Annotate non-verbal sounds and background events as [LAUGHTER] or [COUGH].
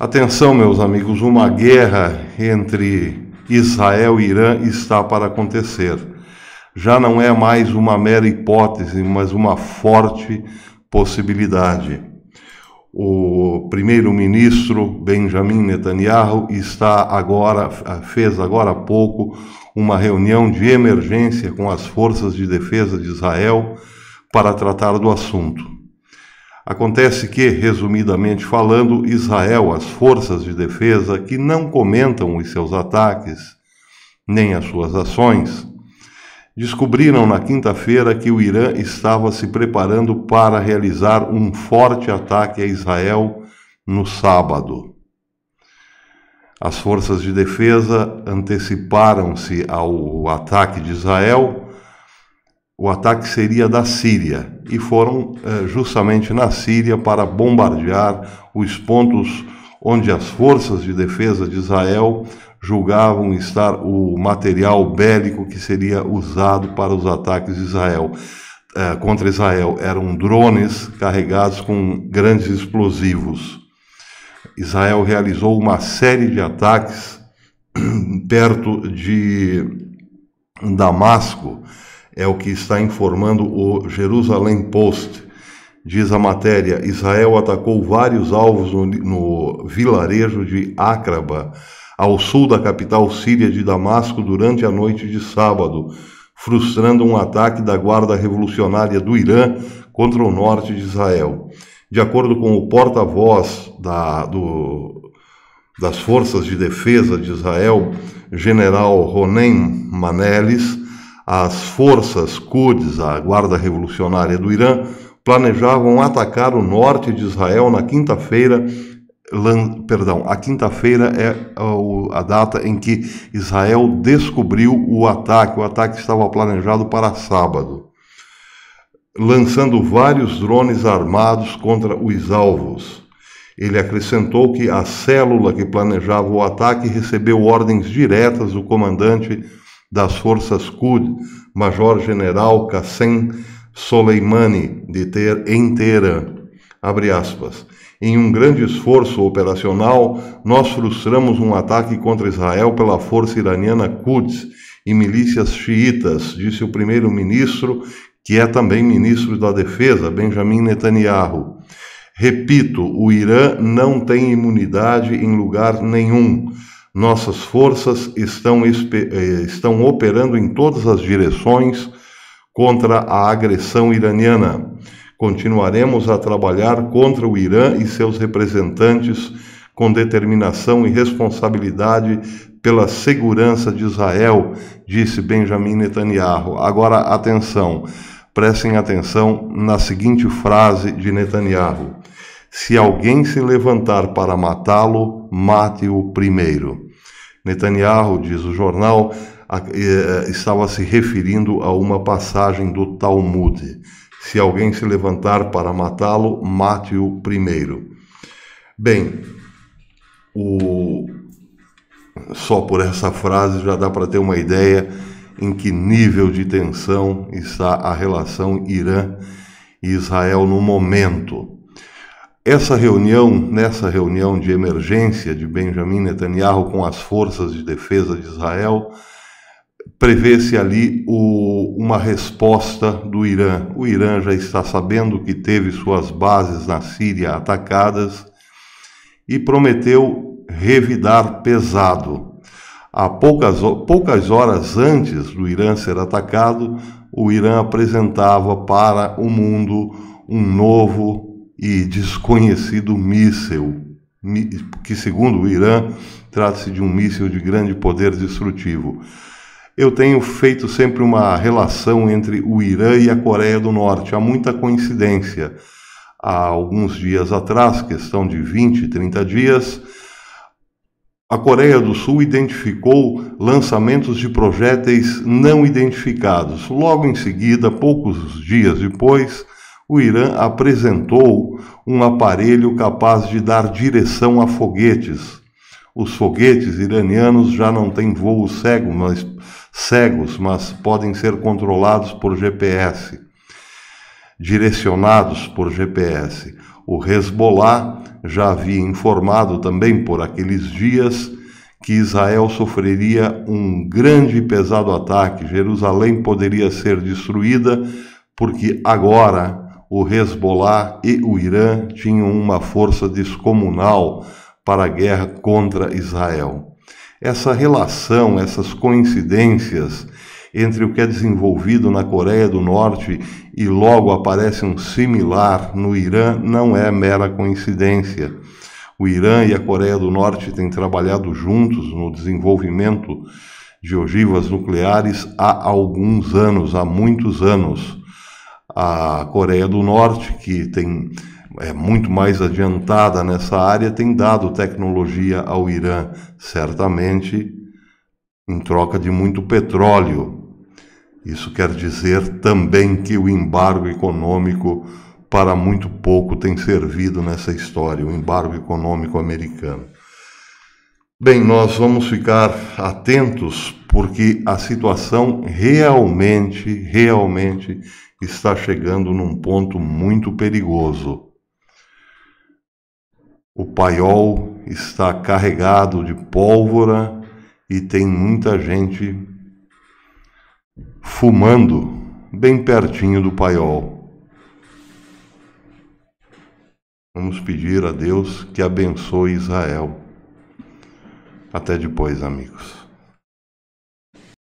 Atenção, meus amigos, uma guerra entre Israel e Irã está para acontecer. Já não é mais uma mera hipótese, mas uma forte possibilidade. O primeiro-ministro Benjamin Netanyahu está agora fez agora há pouco uma reunião de emergência com as forças de defesa de Israel para tratar do assunto. Acontece que, resumidamente falando, Israel, as forças de defesa que não comentam os seus ataques nem as suas ações, descobriram na quinta-feira que o Irã estava se preparando para realizar um forte ataque a Israel no sábado. As forças de defesa anteciparam-se ao ataque de Israel o ataque seria da Síria e foram eh, justamente na Síria para bombardear os pontos onde as forças de defesa de Israel julgavam estar o material bélico que seria usado para os ataques de Israel. Eh, contra Israel eram drones carregados com grandes explosivos. Israel realizou uma série de ataques [CLEARS THROAT] perto de Damasco, é o que está informando o Jerusalém Post. Diz a matéria: Israel atacou vários alvos no, no vilarejo de Acraba, ao sul da capital síria de Damasco, durante a noite de sábado, frustrando um ataque da Guarda Revolucionária do Irã contra o norte de Israel. De acordo com o porta-voz da, das Forças de Defesa de Israel, general Ronen Manelis, as forças Quds, a Guarda Revolucionária do Irã, planejavam atacar o norte de Israel na quinta-feira. Perdão, a quinta-feira é, é a data em que Israel descobriu o ataque. O ataque estava planejado para sábado, lançando vários drones armados contra os alvos. Ele acrescentou que a célula que planejava o ataque recebeu ordens diretas do comandante das forças Qud, major-general Kassem Soleimani, de ter em Teherã. Abre aspas. Em um grande esforço operacional, nós frustramos um ataque contra Israel pela força iraniana Quds e milícias xiitas, disse o primeiro-ministro, que é também ministro da Defesa, Benjamin Netanyahu. Repito, o Irã não tem imunidade em lugar nenhum. Nossas forças estão, eh, estão operando em todas as direções contra a agressão iraniana. Continuaremos a trabalhar contra o Irã e seus representantes com determinação e responsabilidade pela segurança de Israel, disse Benjamin Netanyahu. Agora, atenção, prestem atenção na seguinte frase de Netanyahu: Se alguém se levantar para matá-lo, mate-o primeiro. Netanyahu, diz o jornal, eh, eh, estava se referindo a uma passagem do Talmud. Se alguém se levantar para matá-lo, mate-o primeiro. Bem, o... só por essa frase já dá para ter uma ideia em que nível de tensão está a relação Irã e Israel no momento. Essa reunião, nessa reunião de emergência de Benjamin Netanyahu com as forças de defesa de Israel, prevê-se ali o, uma resposta do Irã. O Irã já está sabendo que teve suas bases na Síria atacadas e prometeu revidar pesado. Há poucas, poucas horas antes do Irã ser atacado, o Irã apresentava para o mundo um novo e desconhecido míssil, que, segundo o Irã, trata-se de um míssil de grande poder destrutivo. Eu tenho feito sempre uma relação entre o Irã e a Coreia do Norte. Há muita coincidência. Há alguns dias atrás, questão de 20, 30 dias, a Coreia do Sul identificou lançamentos de projéteis não identificados. Logo em seguida, poucos dias depois, o Irã apresentou um aparelho capaz de dar direção a foguetes. Os foguetes iranianos já não têm voo cego, mas, cegos, mas podem ser controlados por GPS, direcionados por GPS. O Hezbollah já havia informado também por aqueles dias que Israel sofreria um grande e pesado ataque. Jerusalém poderia ser destruída, porque agora o Hezbollah e o Irã tinham uma força descomunal para a guerra contra Israel. Essa relação, essas coincidências entre o que é desenvolvido na Coreia do Norte e logo aparece um similar no Irã não é mera coincidência. O Irã e a Coreia do Norte têm trabalhado juntos no desenvolvimento de ogivas nucleares há alguns anos, há muitos anos. A Coreia do Norte, que tem é muito mais adiantada nessa área, tem dado tecnologia ao Irã, certamente em troca de muito petróleo. Isso quer dizer também que o embargo econômico para muito pouco tem servido nessa história, o embargo econômico americano. Bem, nós vamos ficar atentos porque a situação realmente, realmente está chegando num ponto muito perigoso. O paiol está carregado de pólvora e tem muita gente fumando bem pertinho do paiol. Vamos pedir a Deus que abençoe Israel. Até depois, amigos.